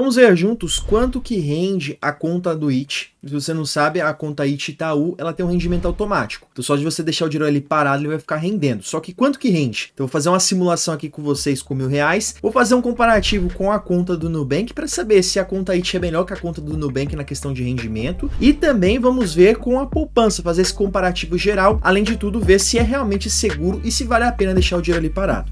Vamos ver juntos quanto que rende a conta do IT. Se você não sabe, a conta IT Itaú, tá ela tem um rendimento automático. Então só de você deixar o dinheiro ali parado, ele vai ficar rendendo. Só que quanto que rende? Então vou fazer uma simulação aqui com vocês com mil reais. Vou fazer um comparativo com a conta do Nubank para saber se a conta IT é melhor que a conta do Nubank na questão de rendimento. E também vamos ver com a poupança, fazer esse comparativo geral. Além de tudo, ver se é realmente seguro e se vale a pena deixar o dinheiro ali parado.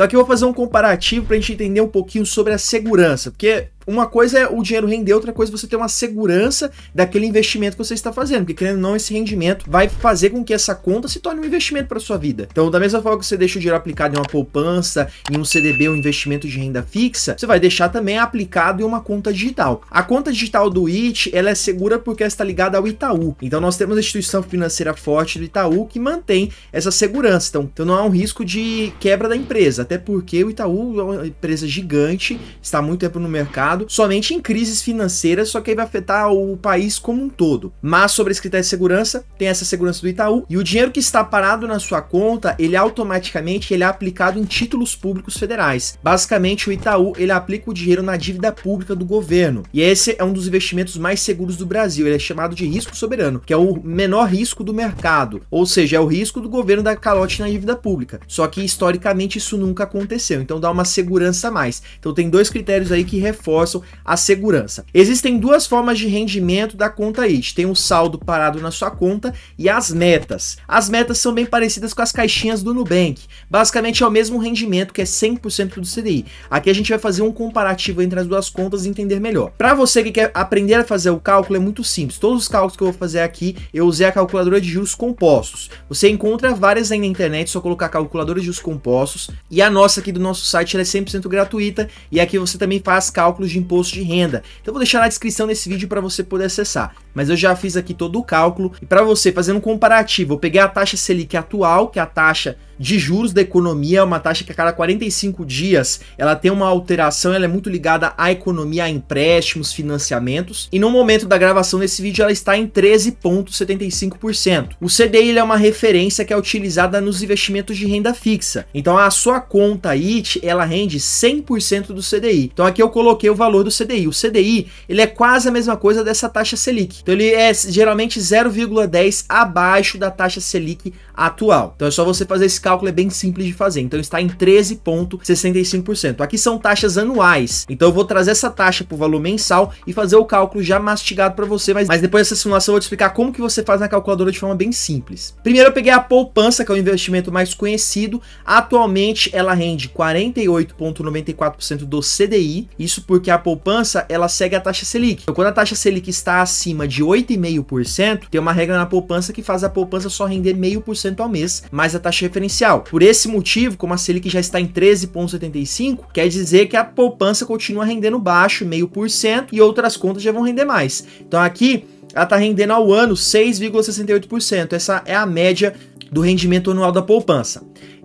Então aqui eu vou fazer um comparativo para a gente entender um pouquinho sobre a segurança, porque uma coisa é o dinheiro render, outra coisa é você ter uma segurança daquele investimento que você está fazendo, porque querendo ou não, esse rendimento vai fazer com que essa conta se torne um investimento para sua vida. Então, da mesma forma que você deixa o dinheiro aplicado em uma poupança, em um CDB, um investimento de renda fixa, você vai deixar também aplicado em uma conta digital. A conta digital do IT, ela é segura porque ela está ligada ao Itaú. Então, nós temos a instituição financeira forte do Itaú que mantém essa segurança. Então, então não há um risco de quebra da empresa, até porque o Itaú é uma empresa gigante, está há muito tempo no mercado, somente em crises financeiras, só que aí vai afetar o país como um todo. Mas sobre esse critério de segurança, tem essa segurança do Itaú e o dinheiro que está parado na sua conta, ele automaticamente ele é aplicado em títulos públicos federais. Basicamente, o Itaú ele aplica o dinheiro na dívida pública do governo. E esse é um dos investimentos mais seguros do Brasil. Ele é chamado de risco soberano, que é o menor risco do mercado, ou seja, é o risco do governo dar calote na dívida pública. Só que historicamente isso nunca aconteceu, então dá uma segurança a mais. Então tem dois critérios aí que reforçam reforçam a segurança. Existem duas formas de rendimento da conta IT. Tem um saldo parado na sua conta e as metas. As metas são bem parecidas com as caixinhas do Nubank. Basicamente é o mesmo rendimento que é 100% do CDI. Aqui a gente vai fazer um comparativo entre as duas contas e entender melhor. Para você que quer aprender a fazer o cálculo é muito simples. Todos os cálculos que eu vou fazer aqui, eu usei a calculadora de juros compostos. Você encontra várias aí na internet, só colocar calculadora de juros compostos e a nossa aqui do nosso site é 100% gratuita e aqui você também faz cálculos de imposto de renda. Então vou deixar na descrição desse vídeo para você poder acessar. Mas eu já fiz aqui todo o cálculo e para você fazer um comparativo, eu peguei a taxa Selic atual, que é a taxa de juros da economia, é uma taxa que a cada 45 dias ela tem uma alteração, ela é muito ligada à economia, a empréstimos, financiamentos. E no momento da gravação desse vídeo ela está em 13.75%. O CDI é uma referência que é utilizada nos investimentos de renda fixa. Então a sua conta IT, ela rende 100% do CDI. Então aqui eu coloquei o valor do CDI. O CDI, ele é quase a mesma coisa dessa taxa Selic. Então ele é geralmente 0,10 abaixo da taxa Selic atual. Então é só você fazer esse cálculo é bem simples de fazer, então está em 13,65%. Aqui são taxas anuais, então eu vou trazer essa taxa para o valor mensal e fazer o cálculo já mastigado para você, mas, mas depois dessa simulação eu vou te explicar como que você faz na calculadora de forma bem simples. Primeiro eu peguei a poupança, que é o investimento mais conhecido, atualmente ela rende 48,94% do CDI, isso porque a poupança ela segue a taxa Selic. Então, quando a taxa Selic está acima de 8,5%, tem uma regra na poupança que faz a poupança só render 0,5% ao mês, mas a taxa referencial potencial. Por esse motivo, como a Selic já está em 13,75, quer dizer que a poupança continua rendendo baixo, meio por cento, e outras contas já vão render mais. Então aqui ela está rendendo ao ano 6,68%. Essa é a média do rendimento anual da poupança.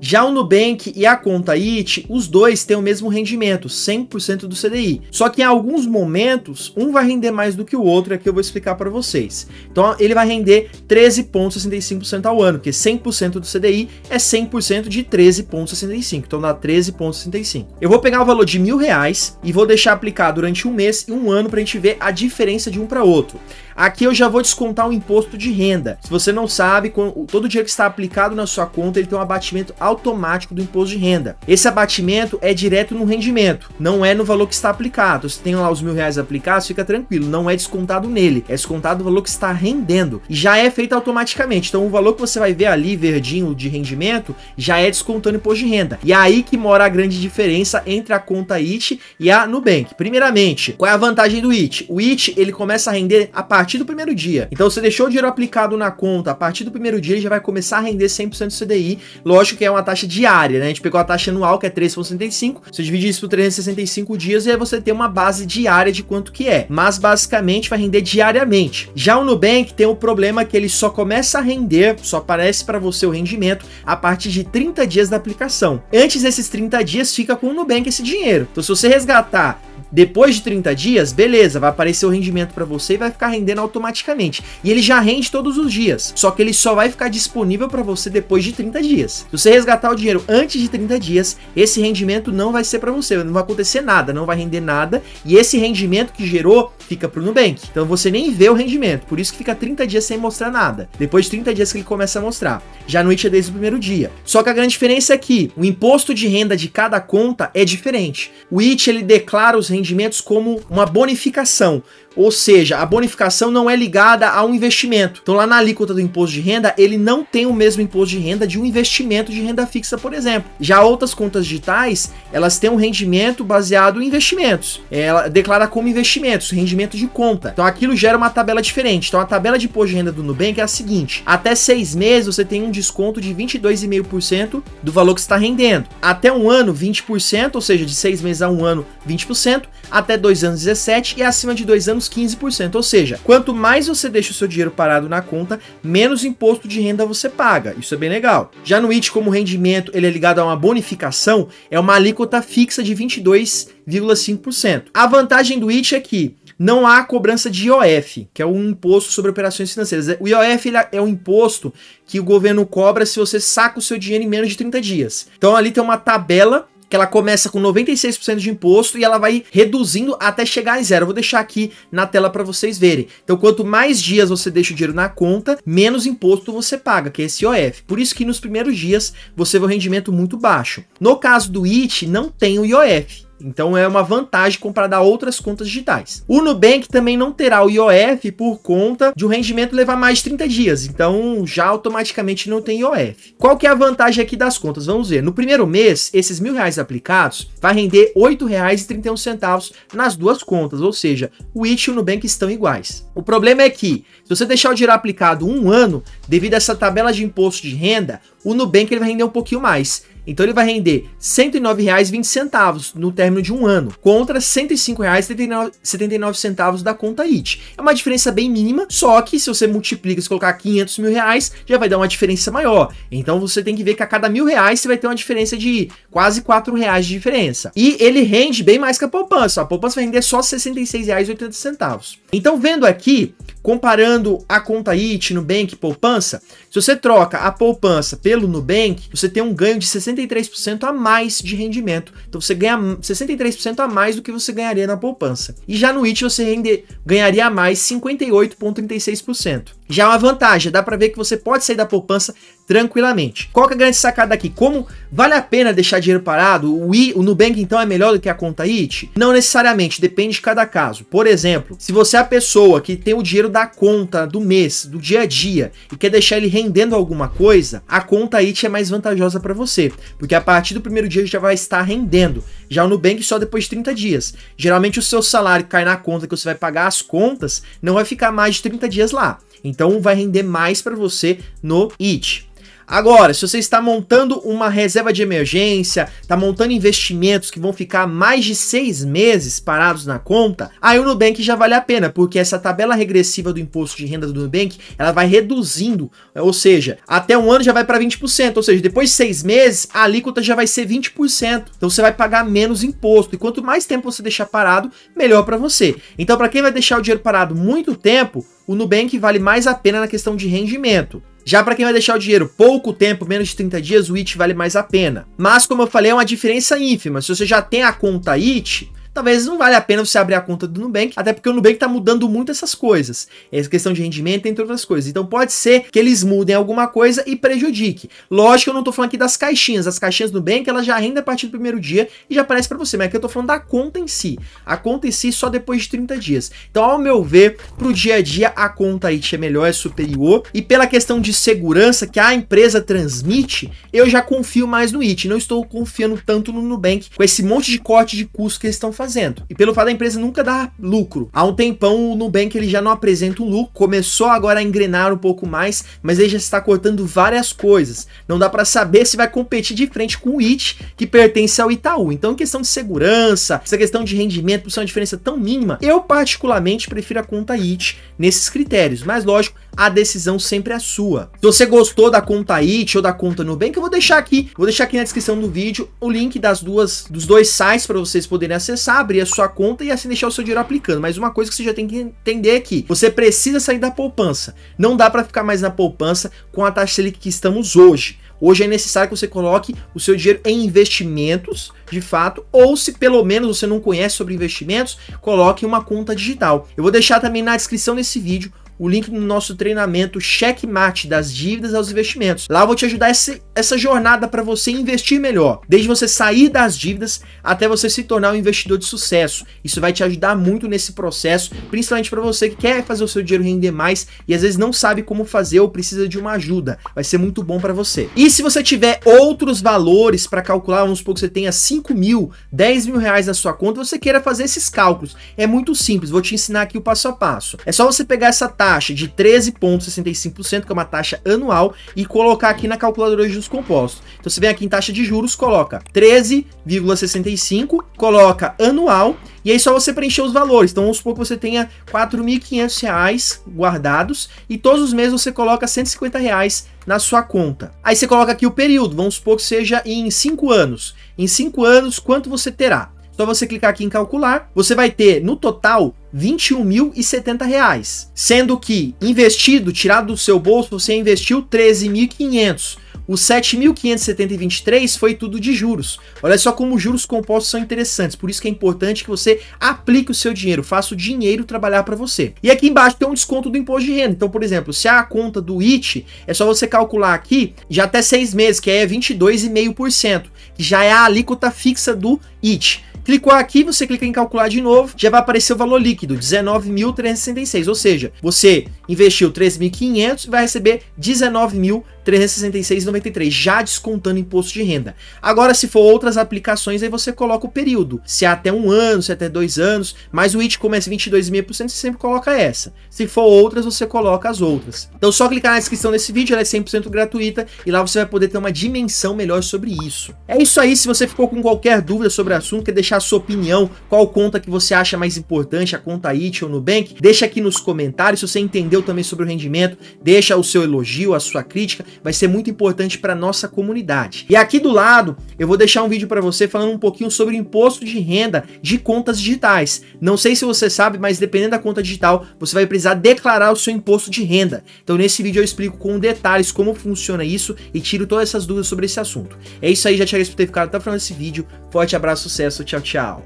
Já o Nubank e a conta IT, os dois têm o mesmo rendimento, 100% do CDI. Só que em alguns momentos, um vai render mais do que o outro, é que eu vou explicar para vocês. Então ele vai render 13,65% ao ano, porque 100% do CDI é 100% de 13,65%, então dá 13,65%. Eu vou pegar o valor de mil reais e vou deixar aplicar durante um mês e um ano para a gente ver a diferença de um para outro. Aqui eu já vou descontar o imposto de renda. Se você não sabe, todo o dinheiro que está aplicado na sua conta, ele tem um abatimento automático automático do imposto de renda. Esse abatimento é direto no rendimento, não é no valor que está aplicado. Se tem lá os mil reais aplicados, fica tranquilo, não é descontado nele, é descontado o valor que está rendendo e já é feito automaticamente. Então o valor que você vai ver ali verdinho de rendimento já é descontando imposto de renda. E é aí que mora a grande diferença entre a conta IT e a Nubank. Primeiramente, qual é a vantagem do IT? O IT ele começa a render a partir do primeiro dia. Então você deixou o dinheiro aplicado na conta, a partir do primeiro dia ele já vai começar a render 100% do CDI. Lógico que é uma taxa diária, né? A gente pegou a taxa anual, que é 3,65, você divide isso por 365 dias e aí você tem uma base diária de quanto que é. Mas basicamente vai render diariamente. Já o Nubank tem o problema que ele só começa a render, só aparece para você o rendimento a partir de 30 dias da aplicação. Antes desses 30 dias fica com o Nubank esse dinheiro. Então se você resgatar depois de 30 dias, beleza, vai aparecer o rendimento para você e vai ficar rendendo automaticamente. E ele já rende todos os dias, só que ele só vai ficar disponível para você depois de 30 dias. Se você resgatar o dinheiro antes de 30 dias, esse rendimento não vai ser para você, não vai acontecer nada, não vai render nada, e esse rendimento que gerou fica pro Nubank. Então você nem vê o rendimento, por isso que fica 30 dias sem mostrar nada. Depois de 30 dias que ele começa a mostrar. Já no It é desde o primeiro dia. Só que a grande diferença é que o imposto de renda de cada conta é diferente. O It ele declara os rendimentos rendimentos como uma bonificação. Ou seja, a bonificação não é ligada a um investimento. Então, lá na alíquota do imposto de renda, ele não tem o mesmo imposto de renda de um investimento de renda fixa, por exemplo. Já outras contas digitais, elas têm um rendimento baseado em investimentos. É, ela declara como investimentos, rendimento de conta. Então, aquilo gera uma tabela diferente. Então, a tabela de imposto de renda do Nubank é a seguinte: até seis meses você tem um desconto de 22,5% do valor que está rendendo. Até um ano, 20%, ou seja, de seis meses a um ano, 20%. Até dois anos, 17%. E acima de dois anos, menos 15%. Ou seja, quanto mais você deixa o seu dinheiro parado na conta, menos imposto de renda você paga. Isso é bem legal. Já no IT, como rendimento ele é ligado a uma bonificação, é uma alíquota fixa de 22,5%. A vantagem do IT é que não há cobrança de IOF, que é um imposto sobre operações financeiras. O IOF é um imposto que o governo cobra se você saca o seu dinheiro em menos de 30 dias. Então ali tem uma tabela que ela começa com 96% de imposto e ela vai reduzindo até chegar em zero. Eu vou deixar aqui na tela para vocês verem. Então, quanto mais dias você deixa o dinheiro na conta, menos imposto você paga, que é esse IOF. Por isso que nos primeiros dias você vê um rendimento muito baixo. No caso do IT, não tem o IOF. Então é uma vantagem comparada a outras contas digitais. O Nubank também não terá o IOF por conta de o um rendimento levar mais de 30 dias, então já automaticamente não tem IOF. Qual que é a vantagem aqui das contas? Vamos ver. No primeiro mês, esses mil reais aplicados vai render R$ 8,31 nas duas contas, ou seja, o IT e o Nubank estão iguais. O problema é que, se você deixar o dinheiro aplicado um ano, devido a essa tabela de imposto de renda, o Nubank ele vai render um pouquinho mais. Então ele vai render R$ 109,20 no término de um ano, contra R$ 105,79 da conta IT. É uma diferença bem mínima, só que se você multiplica, e colocar 500 mil reais, já vai dar uma diferença maior. Então você tem que ver que a cada mil reais você vai ter uma diferença de quase R$ reais de diferença. E ele rende bem mais que a poupança. A poupança vai render só R$ 66,80. Então vendo aqui, comparando a conta IT, Nubank, poupança, se você troca a poupança pelo Nubank, você tem um ganho de 60 63% a mais de rendimento. Então você ganha 63% a mais do que você ganharia na poupança. E já no IT você rende, ganharia a mais 58,36%. Já é uma vantagem, dá para ver que você pode sair da poupança tranquilamente. Qual que é a grande sacada aqui? Como vale a pena deixar dinheiro parado? O, I, o Nubank então é melhor do que a conta IT? Não necessariamente, depende de cada caso. Por exemplo, se você é a pessoa que tem o dinheiro da conta do mês, do dia a dia e quer deixar ele rendendo alguma coisa, a conta IT é mais vantajosa para você, porque a partir do primeiro dia já vai estar rendendo. Já o Nubank só depois de 30 dias. Geralmente o seu salário que cai na conta que você vai pagar as contas, não vai ficar mais de 30 dias lá. Então vai render mais para você no IT. Agora, se você está montando uma reserva de emergência, está montando investimentos que vão ficar mais de seis meses parados na conta, aí o Nubank já vale a pena, porque essa tabela regressiva do imposto de renda do Nubank, ela vai reduzindo, ou seja, até um ano já vai para 20%, ou seja, depois de seis meses, a alíquota já vai ser 20%, então você vai pagar menos imposto, e quanto mais tempo você deixar parado, melhor para você. Então, para quem vai deixar o dinheiro parado muito tempo, o Nubank vale mais a pena na questão de rendimento. Já para quem vai deixar o dinheiro pouco tempo, menos de 30 dias, o IT vale mais a pena. Mas como eu falei, é uma diferença ínfima. Se você já tem a conta IT, talvez não vale a pena você abrir a conta do Nubank, até porque o Nubank está mudando muito essas coisas, é essa questão de rendimento, entre outras coisas. Então pode ser que eles mudem alguma coisa e prejudique. Lógico, eu não estou falando aqui das caixinhas, as caixinhas do Nubank, elas já rendem a partir do primeiro dia e já aparece para você, mas aqui eu estou falando da conta em si, a conta em si só depois de 30 dias. Então, ao meu ver, para o dia a dia, a conta aí é melhor, é superior, e pela questão de segurança que a empresa transmite, eu já confio mais no IT, não estou confiando tanto no Nubank, com esse monte de corte de custo que eles estão fazendo fazendo. E pelo fato da empresa nunca dar lucro. Há um tempão o Nubank ele já não apresenta um lucro, começou agora a engrenar um pouco mais, mas ele já está cortando várias coisas. Não dá para saber se vai competir de frente com o IT, que pertence ao Itaú. Então, em questão de segurança, essa questão de rendimento, por ser uma diferença tão mínima, eu particularmente prefiro a conta IT nesses critérios. Mas lógico, a decisão sempre é sua. Se você gostou da conta IT ou da conta Nubank, eu vou deixar aqui, vou deixar aqui na descrição do vídeo o link das duas, dos dois sites para vocês poderem acessar, abrir a sua conta e assim deixar o seu dinheiro aplicando. Mas uma coisa que você já tem que entender é que você precisa sair da poupança. Não dá para ficar mais na poupança com a taxa Selic que estamos hoje. Hoje é necessário que você coloque o seu dinheiro em investimentos, de fato, ou se pelo menos você não conhece sobre investimentos, coloque em uma conta digital. Eu vou deixar também na descrição desse vídeo o link no nosso treinamento Checkmate das dívidas aos investimentos. Lá eu vou te ajudar essa, essa jornada para você investir melhor, desde você sair das dívidas até você se tornar um investidor de sucesso. Isso vai te ajudar muito nesse processo, principalmente para você que quer fazer o seu dinheiro render mais e às vezes não sabe como fazer ou precisa de uma ajuda. Vai ser muito bom para você. E se você tiver outros valores para calcular, vamos supor que você tenha 5 mil, 10 mil reais na sua conta, você queira fazer esses cálculos. É muito simples, vou te ensinar aqui o passo a passo. É só você pegar essa taxa taxa de 13,65%, que é uma taxa anual, e colocar aqui na calculadora de juros compostos. Então você vem aqui em taxa de juros, coloca 13,65, coloca anual, e aí só você preencher os valores. Então vamos supor que você tenha R$ reais guardados e todos os meses você coloca R$ reais na sua conta. Aí você coloca aqui o período, vamos supor que seja em 5 anos. Em 5 anos, quanto você terá? Só você clicar aqui em calcular, você vai ter no total R$ 21.070, sendo que investido, tirado do seu bolso, você investiu R$ 13.500. O 7.573 foi tudo de juros. Olha só como juros compostos são interessantes, por isso que é importante que você aplique o seu dinheiro, faça o dinheiro trabalhar para você. E aqui embaixo tem um desconto do imposto de renda. Então, por exemplo, se a conta do IT, é só você calcular aqui já até seis meses, que é 22,5%, que já é a alíquota fixa do IT. Clicou aqui, você clica em calcular de novo, já vai aparecer o valor líquido, 19.366, ou seja, você investiu 3.500 e vai receber 19.000 366,93, já descontando imposto de renda. Agora, se for outras aplicações, aí você coloca o período. Se é até um ano, se é até dois anos, mas o IT começa 22,5%, você sempre coloca essa. Se for outras, você coloca as outras. Então, só clicar na descrição desse vídeo, ela é 100% gratuita e lá você vai poder ter uma dimensão melhor sobre isso. É isso aí, se você ficou com qualquer dúvida sobre o assunto, quer deixar a sua opinião, qual conta que você acha mais importante, a conta IT ou Nubank, deixa aqui nos comentários se você entendeu também sobre o rendimento, deixa o seu elogio, a sua crítica, vai ser muito importante para nossa comunidade. E aqui do lado, eu vou deixar um vídeo para você falando um pouquinho sobre o imposto de renda de contas digitais. Não sei se você sabe, mas dependendo da conta digital, você vai precisar declarar o seu imposto de renda. Então nesse vídeo eu explico com detalhes como funciona isso e tiro todas essas dúvidas sobre esse assunto. É isso aí, já te agradeço por ter ficado até o final desse vídeo. Forte abraço, sucesso, tchau, tchau.